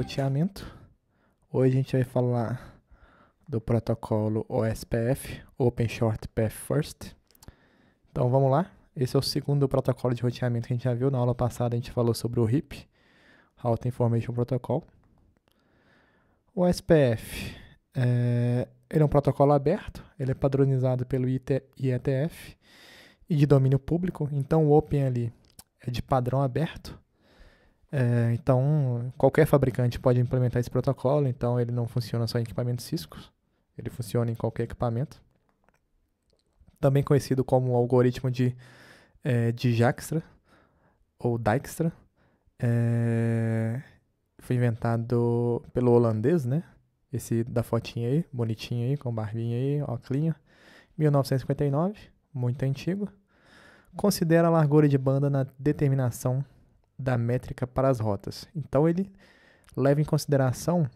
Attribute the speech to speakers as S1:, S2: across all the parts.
S1: roteamento. Hoje a gente vai falar do protocolo OSPF, Open Short Path First. Então vamos lá. Esse é o segundo protocolo de roteamento que a gente já viu. Na aula passada a gente falou sobre o RIP, Route Information Protocol. O SPF é, ele é um protocolo aberto, ele é padronizado pelo IETF e de domínio público. Então o Open ali é de padrão aberto. É, então, qualquer fabricante pode implementar esse protocolo, então ele não funciona só em equipamentos Cisco, ele funciona em qualquer equipamento. Também conhecido como algoritmo de, é, de Dijkstra, ou Dijkstra. É, foi inventado pelo holandês, né? Esse da fotinha aí, bonitinho aí, com barbinha aí, ó clean 1959, muito antigo. Considera a largura de banda na determinação da métrica para as rotas. Então ele leva em consideração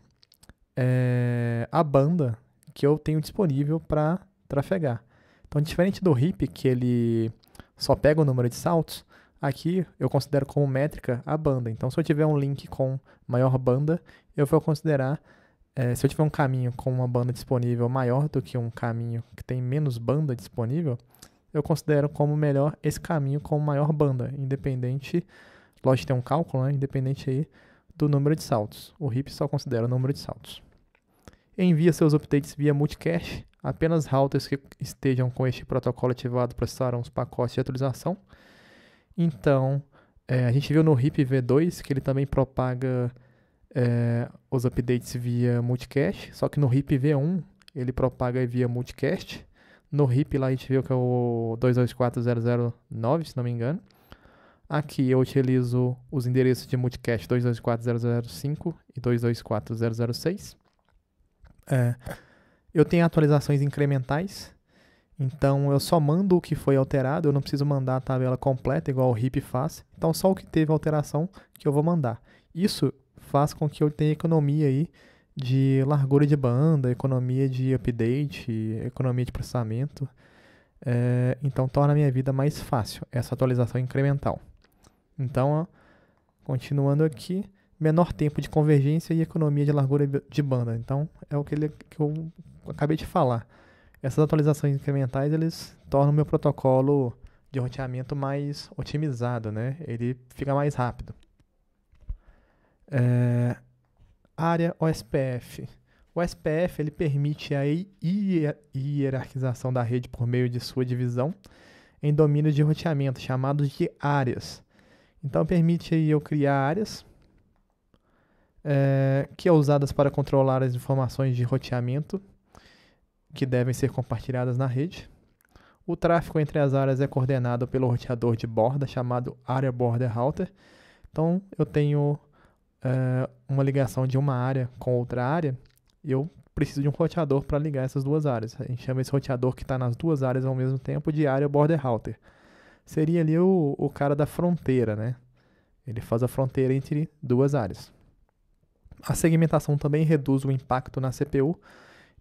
S1: é, a banda que eu tenho disponível para trafegar. Então, diferente do RIP, que ele só pega o número de saltos, aqui eu considero como métrica a banda. Então, se eu tiver um link com maior banda, eu vou considerar. É, se eu tiver um caminho com uma banda disponível maior do que um caminho que tem menos banda disponível, eu considero como melhor esse caminho com maior banda, independente Lógico, tem um cálculo, né, independente aí do número de saltos. O RIP só considera o número de saltos. Envia seus updates via multicache. Apenas routers que estejam com este protocolo ativado processarão os pacotes de atualização. Então, é, a gente viu no RIP V2 que ele também propaga é, os updates via multicast, só que no RIP V1 ele propaga via multicast. No RIP lá a gente viu que é o 224009, se não me engano. Aqui eu utilizo os endereços de multicast 224005 e 224006. É, eu tenho atualizações incrementais, então eu só mando o que foi alterado, eu não preciso mandar a tabela completa igual o RIP faz. Então só o que teve alteração que eu vou mandar. Isso faz com que eu tenha economia aí de largura de banda, economia de update, economia de processamento. É, então torna a minha vida mais fácil essa atualização incremental. Então, continuando aqui, menor tempo de convergência e economia de largura de banda. Então, é o que, ele, que eu acabei de falar. Essas atualizações incrementais, eles tornam o meu protocolo de roteamento mais otimizado, né? Ele fica mais rápido. É, área OSPF. O SPF ele permite a hierarquização da rede por meio de sua divisão em domínios de roteamento, chamados de áreas, então permite aí eu criar áreas é, que é usadas para controlar as informações de roteamento que devem ser compartilhadas na rede. O tráfego entre as áreas é coordenado pelo roteador de borda chamado Area Border Router. Então eu tenho é, uma ligação de uma área com outra área e eu preciso de um roteador para ligar essas duas áreas. A gente chama esse roteador que está nas duas áreas ao mesmo tempo de Area Border Router seria ali o, o cara da fronteira, né? Ele faz a fronteira entre duas áreas. A segmentação também reduz o impacto na CPU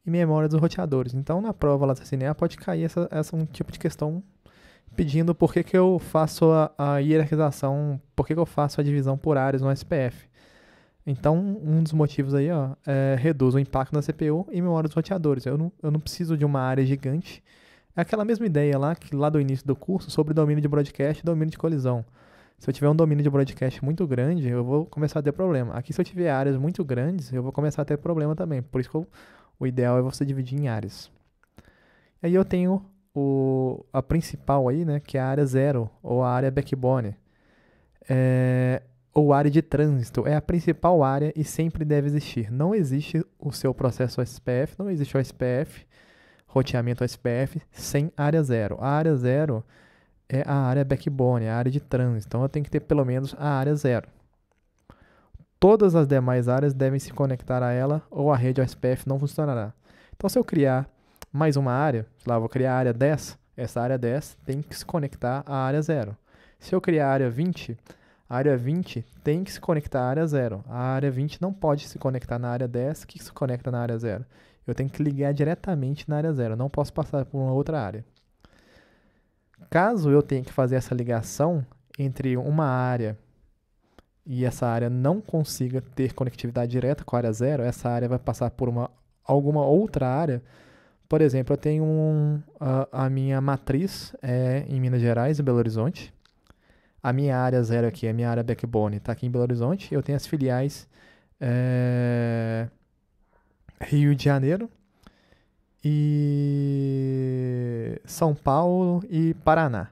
S1: e memória dos roteadores. Então, na prova lá do CNA pode cair essa, essa um tipo de questão pedindo por que, que eu faço a, a hierarquização, por que, que eu faço a divisão por áreas no SPF. Então, um dos motivos aí ó, é reduz o impacto na CPU e memória dos roteadores. Eu não, eu não preciso de uma área gigante é aquela mesma ideia lá, que lá do início do curso, sobre domínio de broadcast e domínio de colisão. Se eu tiver um domínio de broadcast muito grande, eu vou começar a ter problema. Aqui, se eu tiver áreas muito grandes, eu vou começar a ter problema também. Por isso que eu, o ideal é você dividir em áreas. E aí eu tenho o, a principal aí, né, que é a área zero, ou a área backbone, é, ou área de trânsito. É a principal área e sempre deve existir. Não existe o seu processo SPF, não existe o SPF roteamento SPF sem área zero. A área zero é a área backbone, é a área de trânsito. Então eu tenho que ter pelo menos a área zero. Todas as demais áreas devem se conectar a ela ou a rede OSPF não funcionará. Então se eu criar mais uma área, sei lá, vou criar a área 10, essa área 10 tem que se conectar à área 0. Se eu criar a área 20, a área 20 tem que se conectar à área 0. A área 20 não pode se conectar na área 10 que se conecta na área 0 eu tenho que ligar diretamente na área zero, não posso passar por uma outra área. Caso eu tenha que fazer essa ligação entre uma área e essa área não consiga ter conectividade direta com a área zero, essa área vai passar por uma, alguma outra área. Por exemplo, eu tenho um, a, a, minha matriz é em Minas Gerais e Belo Horizonte. A minha área zero aqui, a minha área backbone está aqui em Belo Horizonte. Eu tenho as filiais é, Rio de Janeiro e São Paulo e Paraná.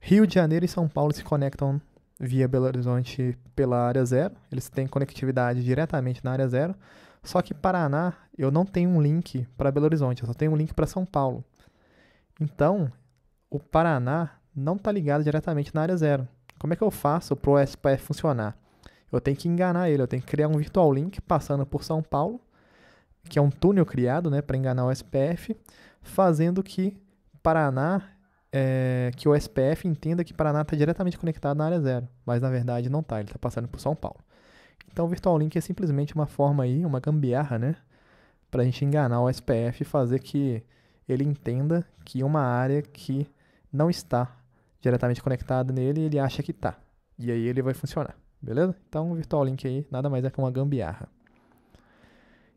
S1: Rio de Janeiro e São Paulo se conectam via Belo Horizonte pela área zero. Eles têm conectividade diretamente na área zero. Só que Paraná, eu não tenho um link para Belo Horizonte, eu só tenho um link para São Paulo. Então, o Paraná não está ligado diretamente na área zero. Como é que eu faço para o SPF funcionar? Eu tenho que enganar ele, eu tenho que criar um virtual link passando por São Paulo que é um túnel criado né, para enganar o SPF, fazendo que Paraná, é, que o SPF entenda que Paraná está diretamente conectado na área zero, mas na verdade não está, ele está passando por São Paulo. Então o Virtual Link é simplesmente uma forma aí, uma gambiarra, né, para a gente enganar o SPF e fazer que ele entenda que uma área que não está diretamente conectada nele, ele acha que está. E aí ele vai funcionar, beleza? Então o Virtual Link aí nada mais é que uma gambiarra.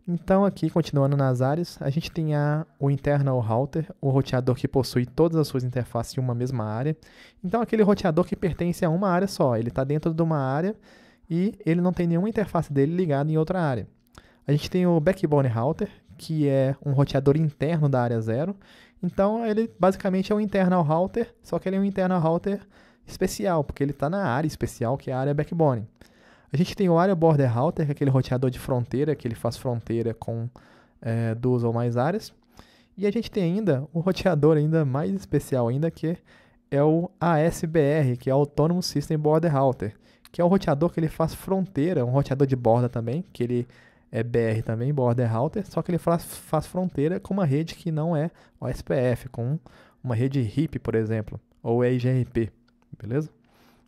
S1: Então, aqui, continuando nas áreas, a gente tem a, o internal router, o roteador que possui todas as suas interfaces em uma mesma área. Então, aquele roteador que pertence a uma área só, ele está dentro de uma área e ele não tem nenhuma interface dele ligada em outra área. A gente tem o backbone router, que é um roteador interno da área zero. Então, ele basicamente é um internal router, só que ele é um internal router especial, porque ele está na área especial, que é a área backbone. A gente tem o área Border Router, que é aquele roteador de fronteira, que ele faz fronteira com é, duas ou mais áreas. E a gente tem ainda o roteador ainda mais especial ainda, que é o ASBR, que é Autonomous System Border Router, que é o roteador que ele faz fronteira, um roteador de borda também, que ele é BR também, Border Router, só que ele faz, faz fronteira com uma rede que não é OSPF, com uma rede HIP, por exemplo, ou EIGRP, beleza?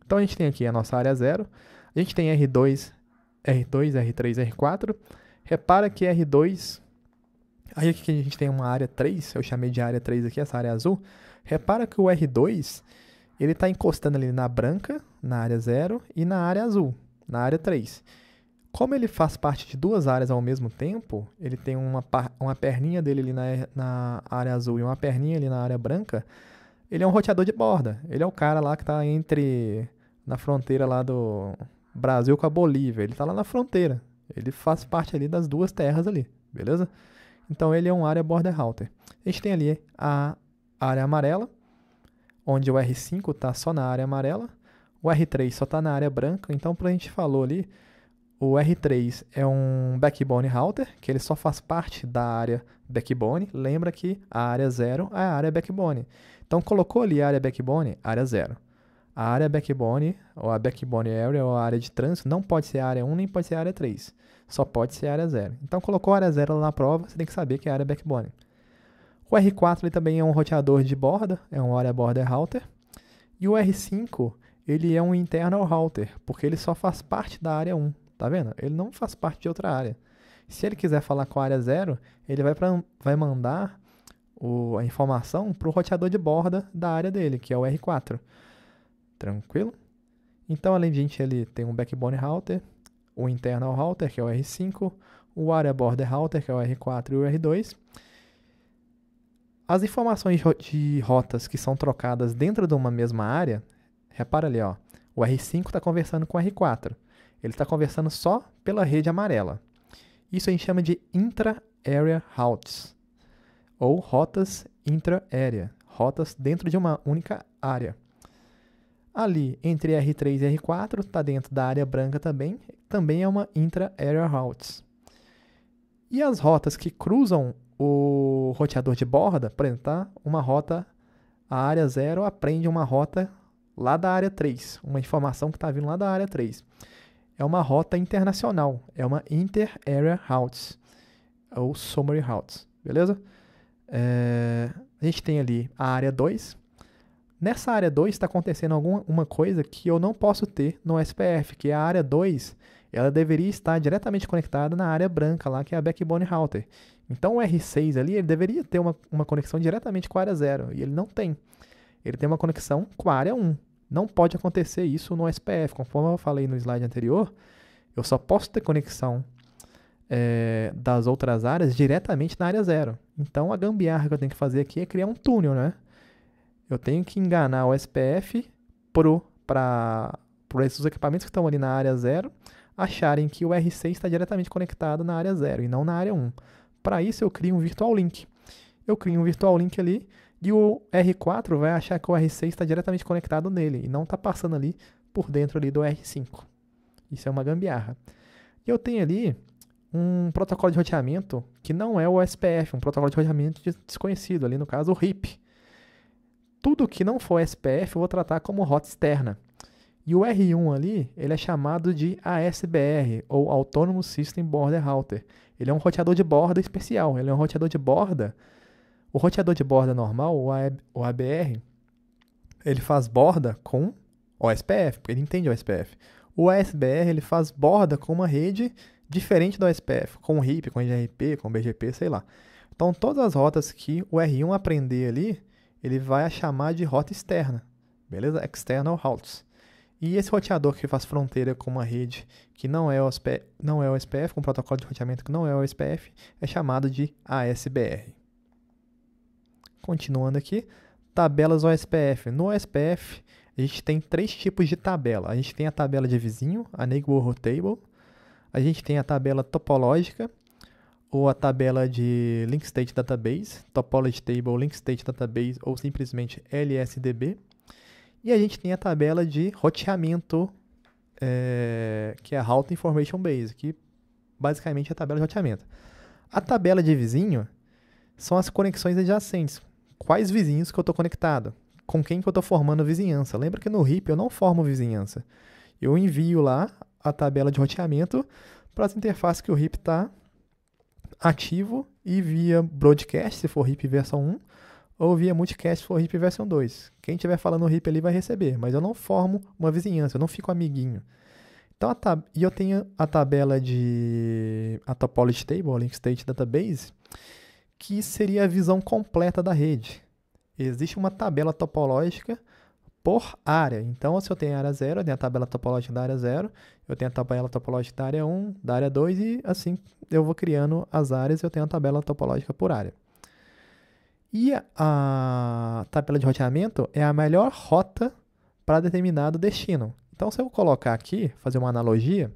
S1: Então a gente tem aqui a nossa área zero, a gente tem R2, R2, R3, R4. Repara que R2, aí aqui a gente tem uma área 3, eu chamei de área 3 aqui, essa área azul. Repara que o R2, ele está encostando ali na branca, na área 0, e na área azul, na área 3. Como ele faz parte de duas áreas ao mesmo tempo, ele tem uma, uma perninha dele ali na, na área azul e uma perninha ali na área branca, ele é um roteador de borda. Ele é o cara lá que está entre. na fronteira lá do, Brasil com a Bolívia, ele está lá na fronteira. Ele faz parte ali das duas terras ali, beleza? Então ele é um área border router. A gente tem ali a área amarela, onde o R5 está só na área amarela, o R3 só está na área branca. Então, para a gente falou ali, o R3 é um backbone router, que ele só faz parte da área backbone. Lembra que a área 0 é a área backbone. Então, colocou ali a área backbone, área 0. A área backbone, ou a backbone area, ou a área de trânsito, não pode ser área 1 nem pode ser área 3. Só pode ser área 0. Então, colocou a área 0 lá na prova, você tem que saber que é a área backbone. O R4 ele também é um roteador de borda, é um área border router. E o R5, ele é um internal router, porque ele só faz parte da área 1, tá vendo? Ele não faz parte de outra área. Se ele quiser falar com a área 0, ele vai, pra, vai mandar o, a informação para o roteador de borda da área dele, que é o R4. Tranquilo? Então, além disso, ele tem um backbone router, o internal router, que é o R5, o area border router, que é o R4 e o R2. As informações de rotas que são trocadas dentro de uma mesma área, repara ali, ó, o R5 está conversando com o R4. Ele está conversando só pela rede amarela. Isso a gente chama de intra-area routes, ou rotas intra-area, rotas dentro de uma única área. Ali, entre R3 e R4, está dentro da área branca também, também é uma intra-area routes. E as rotas que cruzam o roteador de borda, por exemplo, tá? uma rota, a área 0 aprende uma rota lá da área 3, uma informação que está vindo lá da área 3. É uma rota internacional, é uma inter-area routes, ou summary routes, beleza? É, a gente tem ali a área 2, Nessa área 2 está acontecendo alguma coisa que eu não posso ter no SPF, que é a área 2, ela deveria estar diretamente conectada na área branca lá, que é a backbone router. Então o R6 ali, ele deveria ter uma, uma conexão diretamente com a área 0, e ele não tem. Ele tem uma conexão com a área 1. Não pode acontecer isso no SPF. Conforme eu falei no slide anterior, eu só posso ter conexão é, das outras áreas diretamente na área 0. Então a gambiarra que eu tenho que fazer aqui é criar um túnel, né? Eu tenho que enganar o SPF pro para esses equipamentos que estão ali na área zero acharem que o RC está diretamente conectado na área zero e não na área 1. Para isso eu crio um virtual link. Eu crio um virtual link ali e o R4 vai achar que o R6 está diretamente conectado nele e não está passando ali por dentro ali do R5. Isso é uma gambiarra. E eu tenho ali um protocolo de roteamento que não é o SPF, um protocolo de roteamento desconhecido, ali no caso o RIP. Tudo que não for SPF eu vou tratar como rota externa. E o R1 ali, ele é chamado de ASBR, ou Autonomous System Border Router. Ele é um roteador de borda especial, ele é um roteador de borda. O roteador de borda normal, o ABR, ele faz borda com OSPF, porque ele entende OSPF. O ASBR, ele faz borda com uma rede diferente do OSPF, com o RIP, com o com o BGP, sei lá. Então, todas as rotas que o R1 aprender ali, ele vai chamar de rota externa, beleza? External routes. E esse roteador que faz fronteira com uma rede que não é, o não é com um protocolo de roteamento que não é SPF, é chamado de ASBR. Continuando aqui, tabelas OSPF. No OSPF, a gente tem três tipos de tabela. A gente tem a tabela de vizinho, a neighborhood table. A gente tem a tabela topológica, ou a tabela de Link State Database, Topology Table Link State Database ou simplesmente LSDB. E a gente tem a tabela de roteamento, é, que é a Route Information Base, que basicamente é a tabela de roteamento. A tabela de vizinho são as conexões adjacentes. Quais vizinhos que eu estou conectado? Com quem que eu estou formando vizinhança? Lembra que no RIP eu não formo vizinhança. Eu envio lá a tabela de roteamento para as interfaces que o RIP está ativo e via broadcast, se for RIP versão 1, ou via multicast, se for RIP versão 2. Quem estiver falando RIP ali vai receber, mas eu não formo uma vizinhança, eu não fico amiguinho. Então, tab... e eu tenho a tabela de. a topology table, link state database, que seria a visão completa da rede. Existe uma tabela topológica por área. Então, se eu tenho área 0, eu tenho a tabela topológica da área 0, eu tenho a tabela topológica da área 1, um, da área 2 e assim eu vou criando as áreas, e eu tenho a tabela topológica por área. E a tabela de roteamento é a melhor rota para determinado destino. Então, se eu colocar aqui, fazer uma analogia,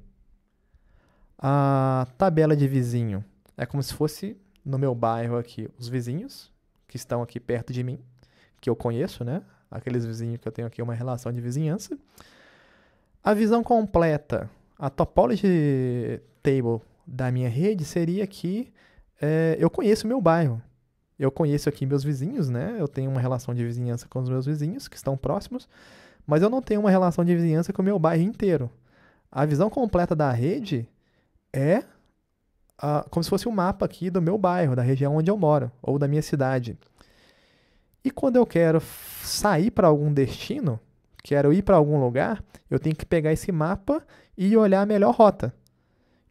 S1: a tabela de vizinho é como se fosse no meu bairro aqui os vizinhos que estão aqui perto de mim, que eu conheço, né? aqueles vizinhos que eu tenho aqui, uma relação de vizinhança. A visão completa, a topology table da minha rede seria que é, eu conheço o meu bairro. Eu conheço aqui meus vizinhos, né? Eu tenho uma relação de vizinhança com os meus vizinhos que estão próximos, mas eu não tenho uma relação de vizinhança com o meu bairro inteiro. A visão completa da rede é a, ah, como se fosse o um mapa aqui do meu bairro, da região onde eu moro, ou da minha cidade. E quando eu quero sair para algum destino, quero ir para algum lugar, eu tenho que pegar esse mapa e olhar a melhor rota.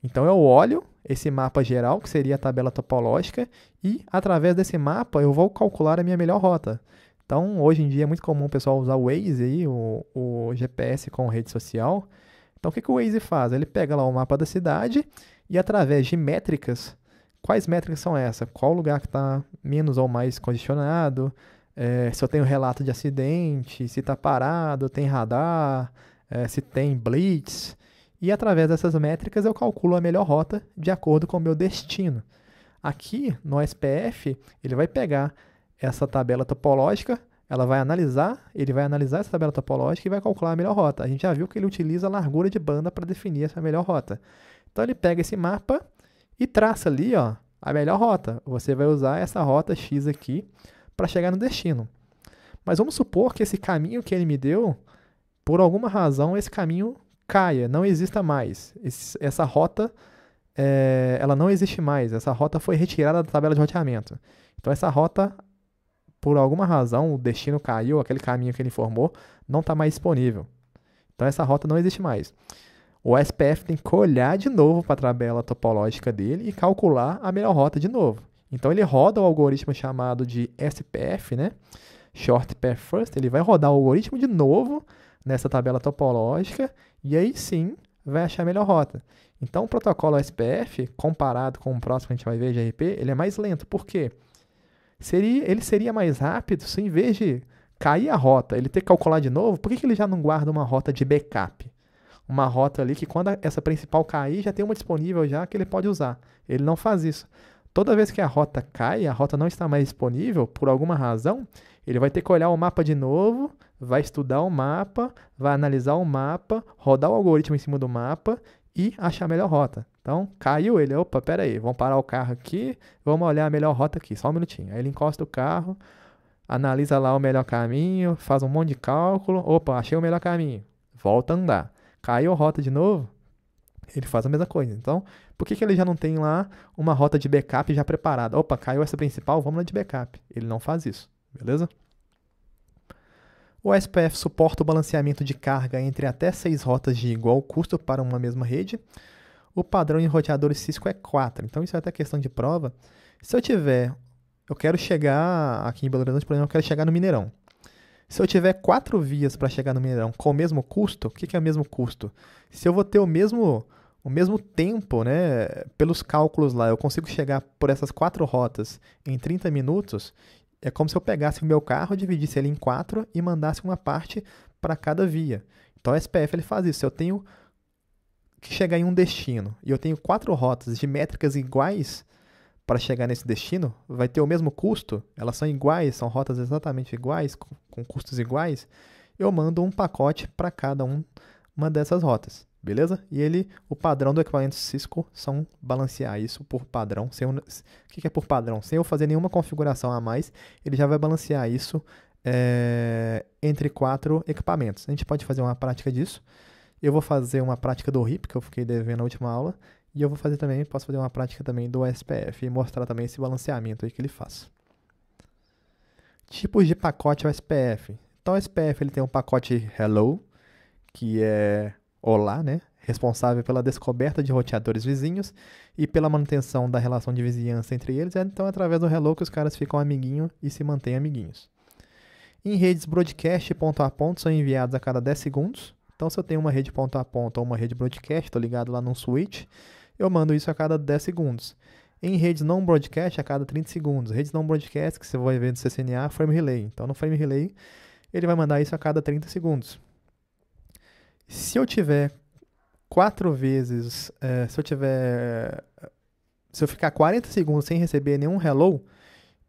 S1: Então eu olho esse mapa geral, que seria a tabela topológica, e através desse mapa eu vou calcular a minha melhor rota. Então hoje em dia é muito comum o pessoal usar o Waze, aí, o, o GPS com rede social. Então o que, que o Waze faz? Ele pega lá o mapa da cidade e através de métricas, quais métricas são essas? Qual lugar que está menos ou mais congestionado? é, se eu tenho relato de acidente, se está parado, tem radar, é, se tem blitz. E através dessas métricas eu calculo a melhor rota de acordo com o meu destino. Aqui no SPF, ele vai pegar essa tabela topológica, ela vai analisar, ele vai analisar essa tabela topológica e vai calcular a melhor rota. A gente já viu que ele utiliza a largura de banda para definir essa melhor rota. Então ele pega esse mapa e traça ali, ó, a melhor rota. Você vai usar essa rota X aqui para chegar no destino. Mas vamos supor que esse caminho que ele me deu, por alguma razão, esse caminho caia, não exista mais. Esse, essa rota, é, ela não existe mais. Essa rota foi retirada da tabela de roteamento. Então, essa rota, por alguma razão, o destino caiu, aquele caminho que ele formou, não está mais disponível. Então, essa rota não existe mais. O SPF tem que olhar de novo para a tabela topológica dele e calcular a melhor rota de novo. Então ele roda o algoritmo chamado de SPF, né? Short Path First, ele vai rodar o algoritmo de novo nessa tabela topológica e aí sim vai achar a melhor rota. Então o protocolo SPF, comparado com o próximo que a gente vai ver, GRP, ele é mais lento. Por quê? Seria, ele seria mais rápido se em vez de cair a rota, ele ter que calcular de novo, por que, que ele já não guarda uma rota de backup? Uma rota ali que quando essa principal cair, já tem uma disponível já que ele pode usar. Ele não faz isso. Toda vez que a rota cai, a rota não está mais disponível por alguma razão, ele vai ter que olhar o mapa de novo, vai estudar o mapa, vai analisar o mapa, rodar o algoritmo em cima do mapa e achar a melhor rota. Então, caiu ele, opa, pera aí, vamos parar o carro aqui, vamos olhar a melhor rota aqui, só um minutinho. Aí ele encosta o carro, analisa lá o melhor caminho, faz um monte de cálculo, opa, achei o melhor caminho, volta a andar. Caiu a rota de novo, ele faz a mesma coisa. Então, por que, que ele já não tem lá uma rota de backup já preparada? Opa, caiu essa principal, vamos lá de backup. Ele não faz isso, beleza? O SPF suporta o balanceamento de carga entre até seis rotas de igual custo para uma mesma rede. O padrão em roteadores Cisco é 4. Então, isso é até questão de prova. Se eu tiver, eu quero chegar aqui em Belo Horizonte, por exemplo, eu quero chegar no Mineirão. Se eu tiver quatro vias para chegar no Mineirão com o mesmo custo, o que, que é o mesmo custo? Se eu vou ter o mesmo o mesmo tempo, né, pelos cálculos lá, eu consigo chegar por essas quatro rotas em 30 minutos, é como se eu pegasse o meu carro, dividisse ele em quatro e mandasse uma parte para cada via. Então o SPF ele faz isso. Se eu tenho que chegar em um destino e eu tenho quatro rotas de métricas iguais para chegar nesse destino, vai ter o mesmo custo, elas são iguais, são rotas exatamente iguais, com, custos iguais, eu mando um pacote para cada um, uma dessas rotas beleza? E ele, o padrão do equipamento Cisco são balancear isso por padrão. Sem o que é por padrão? Sem eu fazer nenhuma configuração a mais, ele já vai balancear isso é, entre quatro equipamentos. A gente pode fazer uma prática disso. Eu vou fazer uma prática do RIP, que eu fiquei devendo na última aula, e eu vou fazer também, posso fazer uma prática também do SPF e mostrar também esse balanceamento aí que ele faz. Tipos de pacote OSPF. Então, o SPF ele tem um pacote Hello, que é Olá, né? responsável pela descoberta de roteadores vizinhos e pela manutenção da relação de vizinhança entre eles. É, então, através do Hello que os caras ficam amiguinhos e se mantêm amiguinhos. Em redes broadcast ponto a ponto são enviados a cada 10 segundos. Então, se eu tenho uma rede ponto a ponto ou uma rede broadcast, estou ligado lá num switch, eu mando isso a cada 10 segundos. Em redes não broadcast, a cada 30 segundos. Redes não broadcast, que você vai ver no CCNA, frame relay. Então, no frame relay, ele vai mandar isso a cada 30 segundos se eu tiver quatro vezes, é, se eu tiver, se eu ficar 40 segundos sem receber nenhum hello,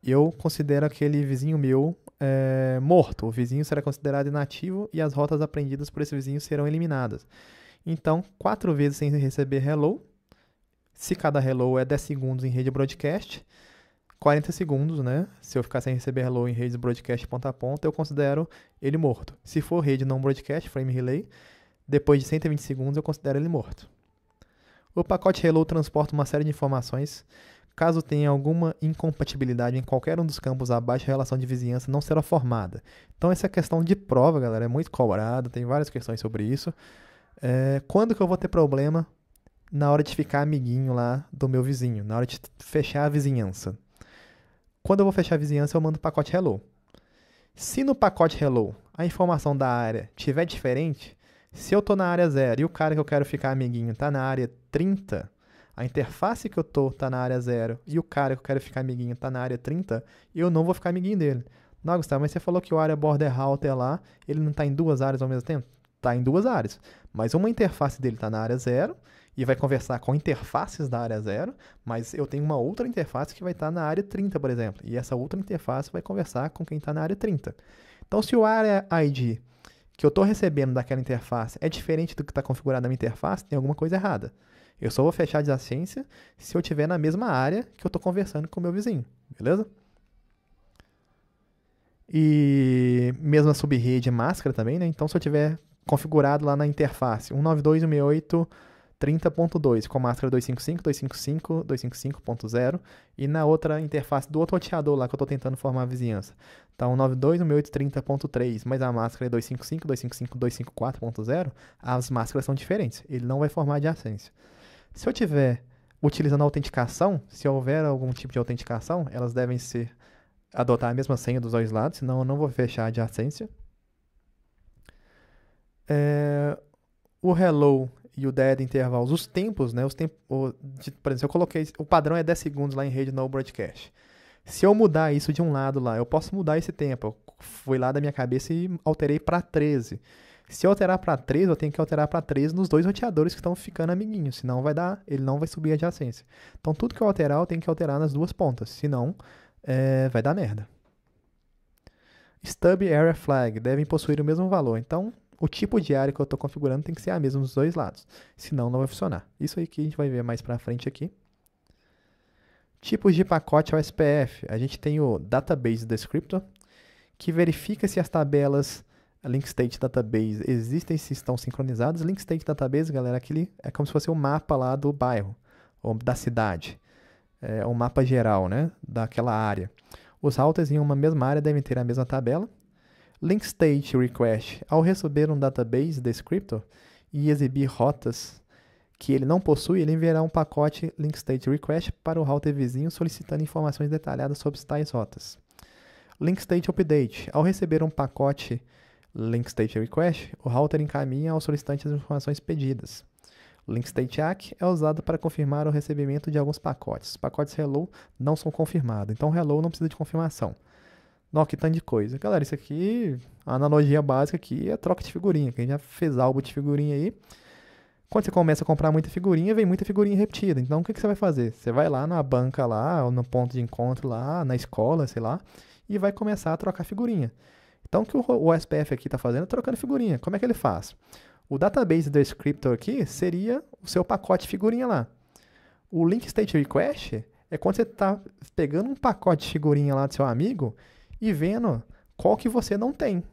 S1: eu considero aquele vizinho meu é, morto. O vizinho será considerado inativo e as rotas aprendidas por esse vizinho serão eliminadas. Então, quatro vezes sem receber hello, se cada hello é 10 segundos em rede broadcast, 40 segundos, né? Se eu ficar sem receber hello em rede broadcast ponta a ponta, eu considero ele morto. Se for rede não broadcast, frame relay, depois de 120 segundos, eu considero ele morto. O pacote Hello transporta uma série de informações. Caso tenha alguma incompatibilidade em qualquer um dos campos abaixo, a relação de vizinhança não será formada. Então, essa é questão de prova, galera, é muito cobrada, tem várias questões sobre isso. É, quando que eu vou ter problema na hora de ficar amiguinho lá do meu vizinho, na hora de fechar a vizinhança? Quando eu vou fechar a vizinhança, eu mando o pacote Hello. Se no pacote Hello a informação da área tiver diferente, se eu tô na área 0 e o cara que eu quero ficar amiguinho tá na área 30, a interface que eu tô tá na área 0 e o cara que eu quero ficar amiguinho tá na área 30, eu não vou ficar amiguinho dele. Não, Gustavo, mas você falou que o área border router é lá, ele não tá em duas áreas ao mesmo tempo? Tá em duas áreas. Mas uma interface dele tá na área 0 e vai conversar com interfaces da área 0, mas eu tenho uma outra interface que vai estar tá na área 30, por exemplo. E essa outra interface vai conversar com quem está na área 30. Então, se o área ID que eu estou recebendo daquela interface é diferente do que está configurado na minha interface, tem alguma coisa errada. Eu só vou fechar a adjacência se eu estiver na mesma área que eu estou conversando com o meu vizinho, beleza? E mesma sub rede máscara também, né? Então, se eu tiver configurado lá na interface 192.168 30.2 com a máscara 255, 255, 255.0 e na outra interface do outro roteador lá que eu estou tentando formar a vizinhança. Tá 192 no é mas a máscara é 255, 255, 254.0, as máscaras são diferentes. Ele não vai formar adjacência. Se eu tiver utilizando a autenticação, se houver algum tipo de autenticação, elas devem ser adotar a mesma senha dos dois lados, senão eu não vou fechar a adjacência. É, o hello e o dead intervalos, os tempos, né? Os tempos, por exemplo, eu coloquei, o padrão é 10 segundos lá em rede no broadcast. Se eu mudar isso de um lado lá, eu posso mudar esse tempo. Eu fui lá da minha cabeça e alterei para 13. Se eu alterar para 13, eu tenho que alterar para 13 nos dois roteadores que estão ficando amiguinhos, senão vai dar, ele não vai subir a adjacência. Então tudo que eu alterar, eu tenho que alterar nas duas pontas, senão é, vai dar merda. Stub Area Flag devem possuir o mesmo valor, então o tipo de área que eu estou configurando tem que ser a mesma dos dois lados, senão não vai funcionar. Isso aí que a gente vai ver mais para frente aqui. Tipos de pacote é OSPF. A gente tem o Database Descriptor, que verifica se as tabelas Link State Database existem, se estão sincronizadas. Link State Database, galera, aquele é como se fosse o um mapa lá do bairro, ou da cidade. É um mapa geral, né, daquela área. Os routers em uma mesma área devem ter a mesma tabela Link State Request, ao receber um database descriptor e exibir rotas que ele não possui, ele enviará um pacote Link State Request para o router vizinho solicitando informações detalhadas sobre tais rotas. Link State Update, ao receber um pacote Link State Request, o router encaminha ao solicitante as informações pedidas. Link State ACK é usado para confirmar o recebimento de alguns pacotes. Pacotes Hello não são confirmados, então Hello não precisa de confirmação. Nossa, que tanto de coisa. Galera, isso aqui, a analogia básica aqui é troca de figurinha. Quem já fez álbum de figurinha aí, quando você começa a comprar muita figurinha, vem muita figurinha repetida. Então, o que, que você vai fazer? Você vai lá na banca lá, ou no ponto de encontro lá, na escola, sei lá, e vai começar a trocar figurinha. Então, o que o SPF aqui está fazendo é trocando figurinha. Como é que ele faz? O database descriptor aqui seria o seu pacote de figurinha lá. O link state request é quando você está pegando um pacote de figurinha lá do seu amigo e vendo qual que você não tem.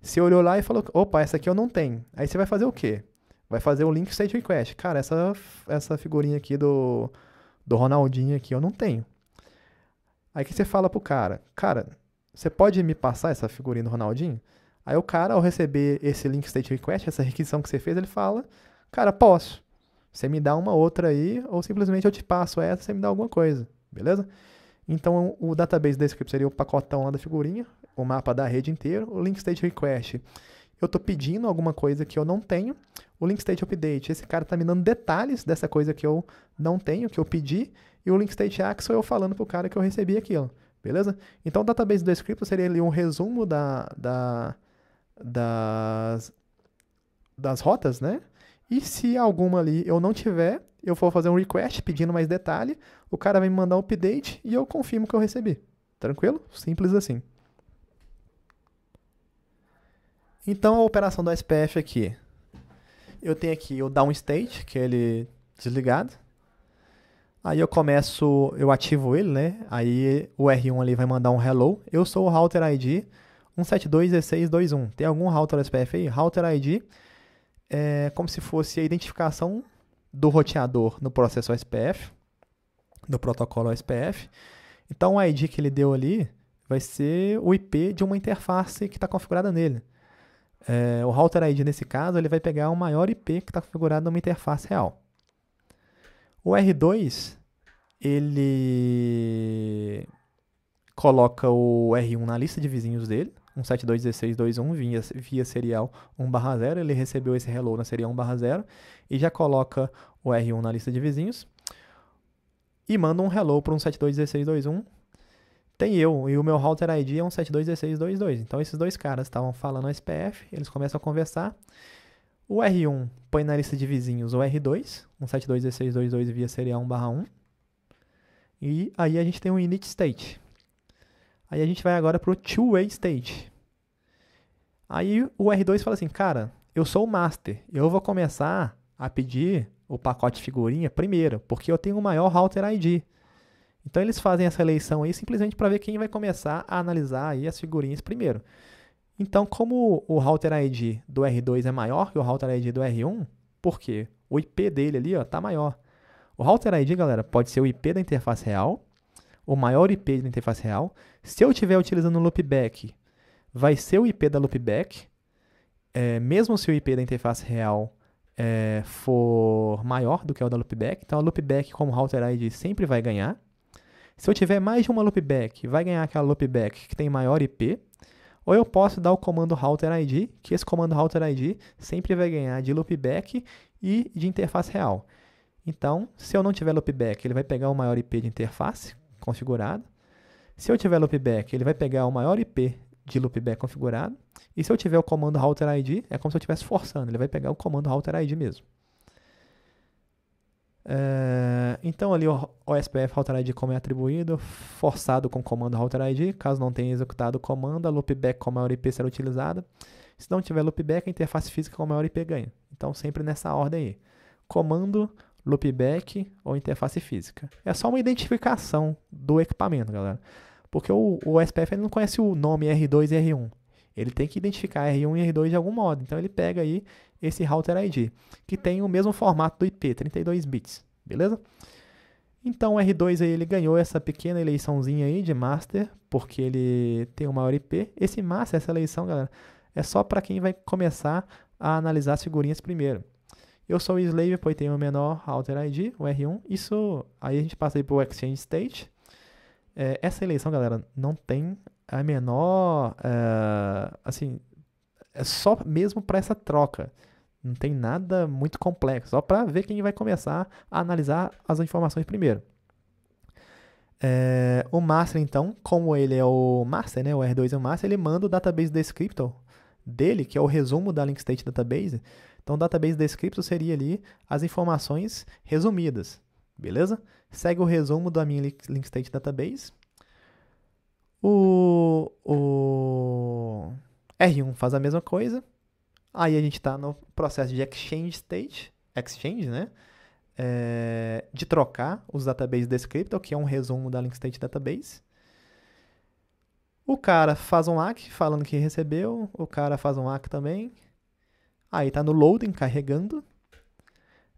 S1: Você olhou lá e falou, opa, essa aqui eu não tenho. Aí você vai fazer o quê? Vai fazer o link state request. Cara, essa, essa figurinha aqui do, do Ronaldinho aqui eu não tenho. Aí que você fala pro cara, cara, você pode me passar essa figurinha do Ronaldinho? Aí o cara, ao receber esse link state request, essa requisição que você fez, ele fala, cara, posso. Você me dá uma outra aí, ou simplesmente eu te passo essa, você me dá alguma coisa, beleza? Então, o database da script seria o pacotão lá da figurinha, o mapa da rede inteiro, o link state request. Eu estou pedindo alguma coisa que eu não tenho. O link state update, esse cara está me dando detalhes dessa coisa que eu não tenho, que eu pedi. E o link state action, eu falando para o cara que eu recebi aquilo. Beleza? Então, o database do script seria ali um resumo da, da, das, das rotas, né? E se alguma ali eu não tiver, eu vou fazer um request pedindo mais detalhe, o cara vai me mandar um update e eu confirmo que eu recebi. Tranquilo? Simples assim. Então a operação do SPF aqui. Eu tenho aqui o downstate, que é ele desligado. Aí eu começo, eu ativo ele, né? Aí o R1 ali vai mandar um hello. Eu sou o router ID 172.16.2.1. Tem algum router SPF aí? Router ID é como se fosse a identificação do roteador no processo OSPF, no protocolo OSPF. Então o ID que ele deu ali vai ser o IP de uma interface que está configurada nele. É, o router ID, nesse caso, ele vai pegar o maior IP que está configurado numa interface real. O R2, ele coloca o R1 na lista de vizinhos dele, 172.16.2.1 via, via serial 1/0, ele recebeu esse hello na serial 1/0 e já coloca o R1 na lista de vizinhos e manda um hello para 172.16.2.1. Tem eu e o meu router ID é 172.16.2.2. Então esses dois caras estavam falando SPF, eles começam a conversar. O R1 põe na lista de vizinhos o R2, 172.16.2.2 via serial 1/1. E aí a gente tem um init state. Aí a gente vai agora para o two-way state. Aí o R2 fala assim, cara, eu sou o master, eu vou começar a pedir o pacote figurinha primeiro, porque eu tenho o maior router ID. Então eles fazem essa eleição aí simplesmente para ver quem vai começar a analisar aí as figurinhas primeiro. Então, como o router ID do R2 é maior que o router ID do R1, por quê? O IP dele ali, ó, tá maior. O router ID, galera, pode ser o IP da interface real, o maior IP da interface real. Se eu estiver utilizando o loopback, vai ser o IP da loopback, é, mesmo se o IP da interface real é, for maior do que o da loopback. Então, a loopback como router ID sempre vai ganhar. Se eu tiver mais de uma loopback, vai ganhar aquela loopback que tem maior IP. Ou eu posso dar o comando router ID, que esse comando router ID sempre vai ganhar de loopback e de interface real. Então, se eu não tiver loopback, ele vai pegar o maior IP de interface, configurada. Se eu tiver loopback, ele vai pegar o maior IP de loopback configurado. E se eu tiver o comando router ID, é como se eu estivesse forçando, ele vai pegar o comando router ID mesmo. É, então ali o OSPF router ID como é atribuído, forçado com comando router ID, caso não tenha executado o comando, a loopback com maior IP será utilizada. Se não tiver loopback, a interface física com maior IP ganha. Então sempre nessa ordem aí. Comando loopback ou interface física. É só uma identificação do equipamento, galera. Porque o, o SPF ele não conhece o nome R2 e R1. Ele tem que identificar R1 e R2 de algum modo. Então ele pega aí esse router ID, que tem o mesmo formato do IP, 32 bits, beleza? Então o R2 aí ele ganhou essa pequena eleiçãozinha aí de master, porque ele tem o maior IP. Esse master, essa eleição, galera, é só para quem vai começar a analisar as figurinhas primeiro. Eu sou o slave, pois tenho o menor alter ID, o R1. Isso, aí a gente passa aí para o exchange state. É, essa eleição, galera, não tem a menor, é, assim, é só mesmo para essa troca. Não tem nada muito complexo, só para ver quem vai começar a analisar as informações primeiro. É, o master, então, como ele é o master, né, o R2 é o master, ele manda o database descriptor dele, que é o resumo da link state database, então, o database descriptor seria ali as informações resumidas, beleza? Segue o resumo da minha link state database. O, o R1 faz a mesma coisa. Aí a gente está no processo de exchange state, exchange, né? É, de trocar os database descriptor, que é um resumo da link state database. O cara faz um ack, falando que recebeu, o cara faz um ack também, Aí está no loading, carregando.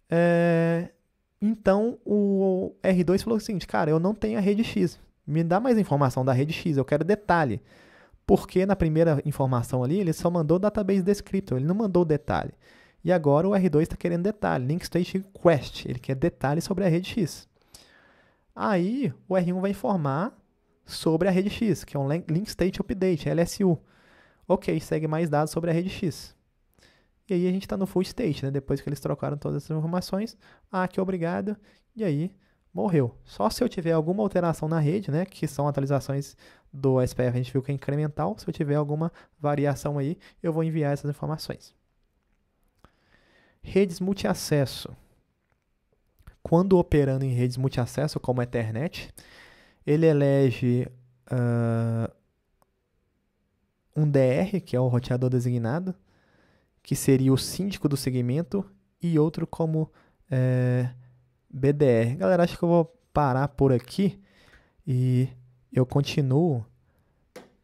S1: É, então o R2 falou o seguinte, cara, eu não tenho a rede X. Me dá mais informação da rede X, eu quero detalhe. Porque na primeira informação ali, ele só mandou o database descriptor, ele não mandou o detalhe. E agora o R2 está querendo detalhe, link state request, ele quer detalhe sobre a rede X. Aí o R1 vai informar sobre a rede X, que é um link state update, LSU. Ok, segue mais dados sobre a rede X. E aí a gente está no full state, né? Depois que eles trocaram todas essas informações, ah, que obrigado, e aí morreu. Só se eu tiver alguma alteração na rede, né? Que são atualizações do SPF, a gente viu que é incremental. Se eu tiver alguma variação aí, eu vou enviar essas informações. Redes multiacesso. Quando operando em redes multiacesso, como a Ethernet, ele elege uh, um DR, que é o roteador designado, que seria o síndico do segmento, e outro como é, BDR. Galera, acho que eu vou parar por aqui e eu continuo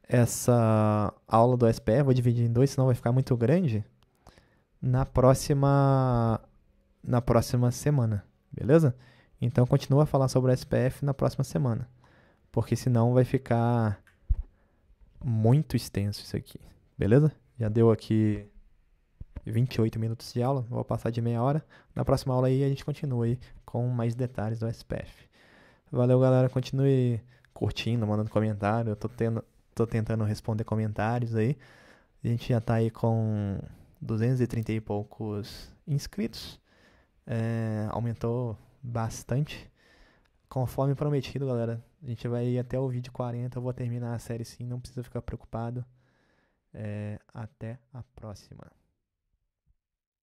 S1: essa aula do SPE, vou dividir em dois, senão vai ficar muito grande, na próxima, na próxima semana, beleza? Então continua a falar sobre o SPF na próxima semana, porque senão vai ficar muito extenso isso aqui, beleza? Já deu aqui 28 minutos de aula, vou passar de meia hora. Na próxima aula aí a gente continua aí com mais detalhes do SPF. Valeu, galera. Continue curtindo, mandando comentário. Eu tô, tendo, tô tentando responder comentários aí. A gente já tá aí com 230 e poucos inscritos. É, aumentou bastante. Conforme prometido, galera, a gente vai ir até o vídeo 40. Eu vou terminar a série sim, não precisa ficar preocupado. É, até a próxima.